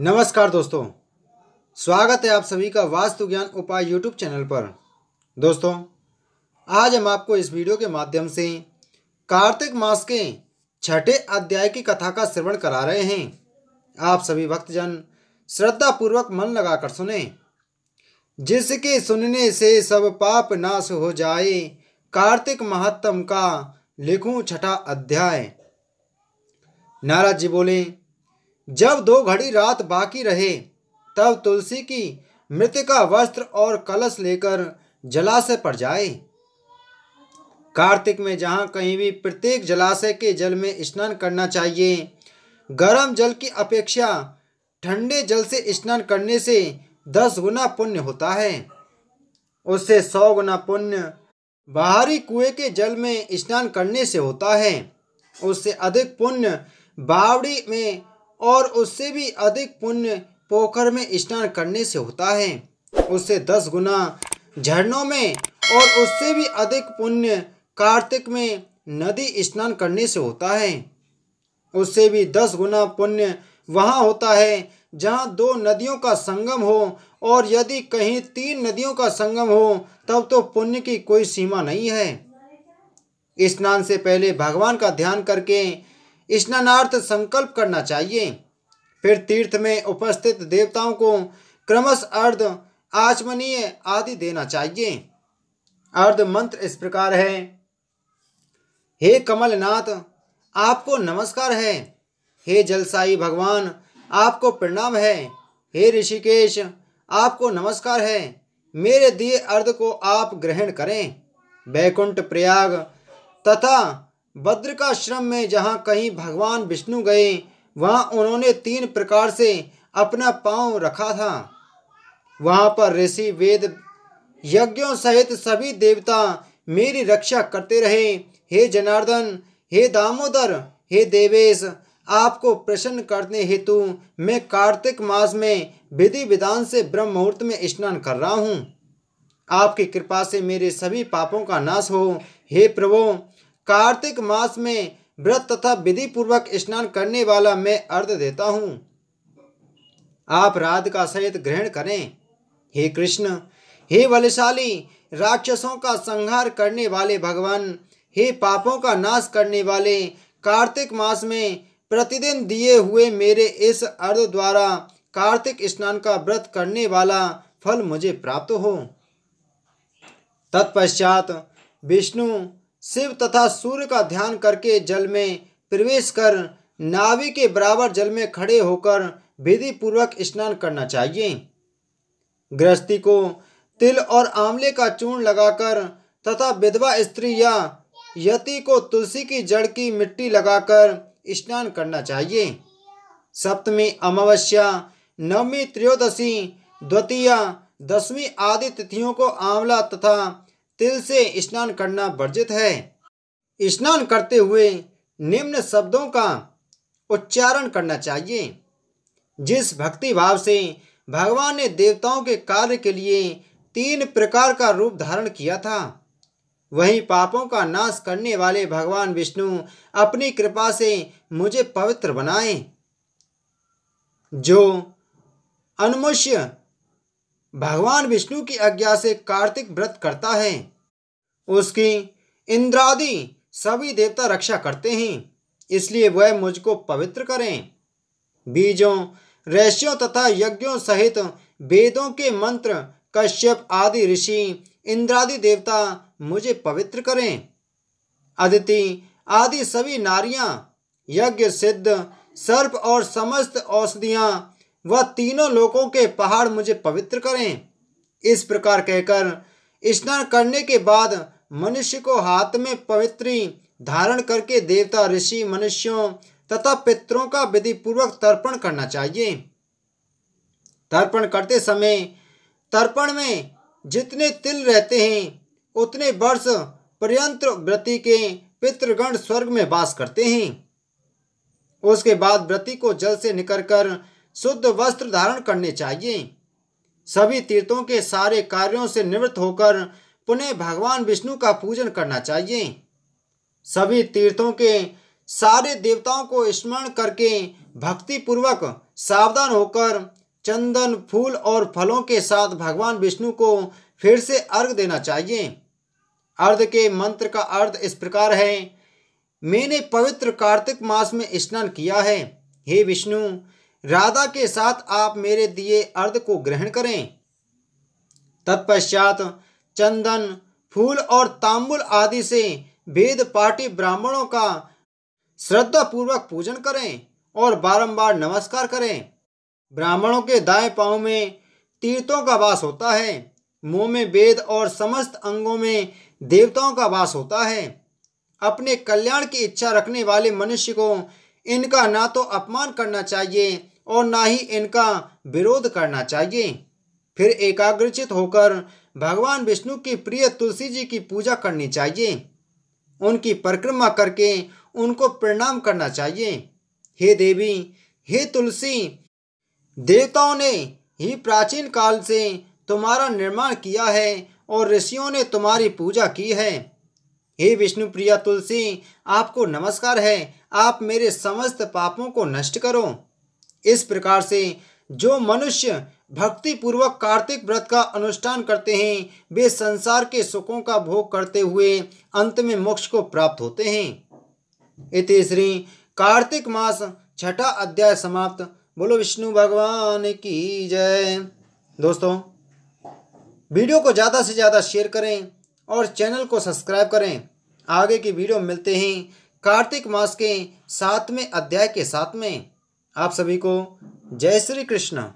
नमस्कार दोस्तों स्वागत है आप सभी का वास्तु ज्ञान उपाय यूट्यूब चैनल पर दोस्तों आज हम आपको इस वीडियो के माध्यम से कार्तिक मास के छठे अध्याय की कथा का श्रवण करा रहे हैं आप सभी भक्तजन श्रद्धापूर्वक मन लगाकर सुने जिसके सुनने से सब पाप नाश हो जाए कार्तिक महात्म का लिखूं छठा अध्याय नाराज जी बोले जब दो घड़ी रात बाकी रहे तब तुलसी की मृतिका वस्त्र और कलश लेकर जलाशय पर जाए कार्तिक में जहाँ कहीं भी प्रत्येक जलाशय के जल में स्नान करना चाहिए गर्म जल की अपेक्षा ठंडे जल से स्नान करने से दस गुना पुण्य होता है उससे सौ गुना पुण्य बाहरी कुएं के जल में स्नान करने से होता है उससे अधिक पुण्य बावड़ी में और उससे भी अधिक पुण्य पोखर में स्नान करने से होता है उससे दस गुना झरनों में और उससे भी अधिक पुण्य कार्तिक में नदी स्नान करने से होता है उससे भी दस गुना पुण्य वहाँ होता है जहाँ दो नदियों का संगम हो और यदि कहीं तीन नदियों का संगम हो तब तो पुण्य की कोई सीमा नहीं है स्नान से पहले भगवान का ध्यान करके स्नानार्थ संकल्प करना चाहिए फिर तीर्थ में उपस्थित देवताओं को क्रमश अर्ध आचमनीय आदि देना चाहिए अर्ध मंत्र इस प्रकार है हे कमलनाथ आपको नमस्कार है हे जलसाई भगवान आपको प्रणाम है हे ऋषिकेश आपको नमस्कार है मेरे दिए अर्ध को आप ग्रहण करें बैकुंठ प्रयाग तथा बद्र का आश्रम में जहाँ कहीं भगवान विष्णु गए वहाँ उन्होंने तीन प्रकार से अपना पांव रखा था वहाँ पर ऋषि वेद यज्ञों सहित सभी देवता मेरी रक्षा करते रहे हे जनार्दन हे दामोदर हे देवेश आपको प्रसन्न करने हेतु मैं कार्तिक मास में विधि विधान से ब्रह्म मुहूर्त में स्नान कर रहा हूँ आपकी कृपा से मेरे सभी पापों का नाश हो हे प्रभु कार्तिक मास में व्रत तथा विधि पूर्वक स्नान करने वाला मैं अर्ध देता हूँ आप राध का सहित ग्रहण करें हे कृष्ण हे बलशाली राक्षसों का संहार करने वाले भगवान हे पापों का नाश करने वाले कार्तिक मास में प्रतिदिन दिए हुए मेरे इस अर्ध द्वारा कार्तिक स्नान का व्रत करने वाला फल मुझे प्राप्त हो तत्पश्चात विष्णु शिव तथा सूर्य का ध्यान करके जल में प्रवेश कर नावी के बराबर जल में खड़े होकर विधि पूर्वक स्नान करना चाहिए गृहस्थी को तिल और आंवले का चूर्ण लगाकर तथा विधवा स्त्री या यति को तुलसी की जड़ की मिट्टी लगाकर स्नान करना चाहिए सप्तमी अमावस्या नवमी त्रयोदशी द्वितीया दसवीं आदि तिथियों को आंवला तथा तिल से स्नान करना वर्जित है स्नान करते हुए निम्न शब्दों का उच्चारण करना चाहिए जिस भक्ति भाव से भगवान ने देवताओं के कार्य के लिए तीन प्रकार का रूप धारण किया था वहीं पापों का नाश करने वाले भगवान विष्णु अपनी कृपा से मुझे पवित्र बनाए जो अनमुष्य भगवान विष्णु की आज्ञा से कार्तिक व्रत करता है उसकी इंद्रादि सभी देवता रक्षा करते हैं इसलिए वह मुझको पवित्र करें बीजों रहस्यों तथा यज्ञों सहित वेदों के मंत्र कश्यप आदि ऋषि इंद्रादि देवता मुझे पवित्र करें अदिति आदि सभी नारियां यज्ञ सिद्ध सर्प और समस्त औषधियां व तीनों लोकों के पहाड़ मुझे पवित्र करें इस प्रकार कहकर स्नान करने के बाद मनुष्य को हाथ में पवित्री धारण करके देवता ऋषि मनुष्यों तथा पितरों का विधि पूर्वक तर्पण करना चाहिए तर्पण करते समय तर्पण में जितने तिल रहते हैं उतने वर्ष पर्यंत व्रति के पितृगण स्वर्ग में वास करते हैं उसके बाद व्रति को जल से निकलकर शुद्ध वस्त्र धारण करने चाहिए सभी तीर्थों के सारे कार्यों से निवृत्त होकर पुनः भगवान विष्णु का पूजन करना चाहिए सभी तीर्थों के सारे देवताओं को स्मरण करके भक्ति पूर्वक सावधान होकर चंदन फूल और फलों के साथ भगवान विष्णु को फिर से अर्घ देना चाहिए अर्ध के मंत्र का अर्थ इस प्रकार है मैंने पवित्र कार्तिक मास में स्नान किया है हे विष्णु राधा के साथ आप मेरे दिए अर्ध को ग्रहण करें तत्पश्चात चंदन फूल और तांबुल आदि से वेद पाठी ब्राह्मणों का श्रद्धा पूर्वक पूजन करें और बारंबार नमस्कार करें ब्राह्मणों के दाएं पांव में तीर्थों का वास होता है मुंह में वेद और समस्त अंगों में देवताओं का वास होता है अपने कल्याण की इच्छा रखने वाले मनुष्य को इनका ना तो अपमान करना चाहिए और ना ही इनका विरोध करना चाहिए फिर एकाग्रचित होकर भगवान विष्णु की प्रिय तुलसी जी की पूजा करनी चाहिए उनकी परिक्रमा करके उनको प्रणाम करना चाहिए हे देवी हे तुलसी देवताओं ने ही प्राचीन काल से तुम्हारा निर्माण किया है और ऋषियों ने तुम्हारी पूजा की है हे विष्णु प्रिया तुलसी आपको नमस्कार है आप मेरे समस्त पापों को नष्ट करो इस प्रकार से जो मनुष्य भक्ति पूर्वक कार्तिक व्रत का अनुष्ठान करते हैं वे संसार के सुखों का भोग करते हुए अंत में मोक्ष को प्राप्त होते हैं इति श्री कार्तिक मास छठा अध्याय समाप्त बोलो विष्णु भगवान की जय दोस्तों वीडियो को ज़्यादा से ज़्यादा शेयर करें और चैनल को सब्सक्राइब करें आगे की वीडियो मिलते हैं कार्तिक मास के सातवें अध्याय के साथ में आप सभी को जय श्री कृष्ण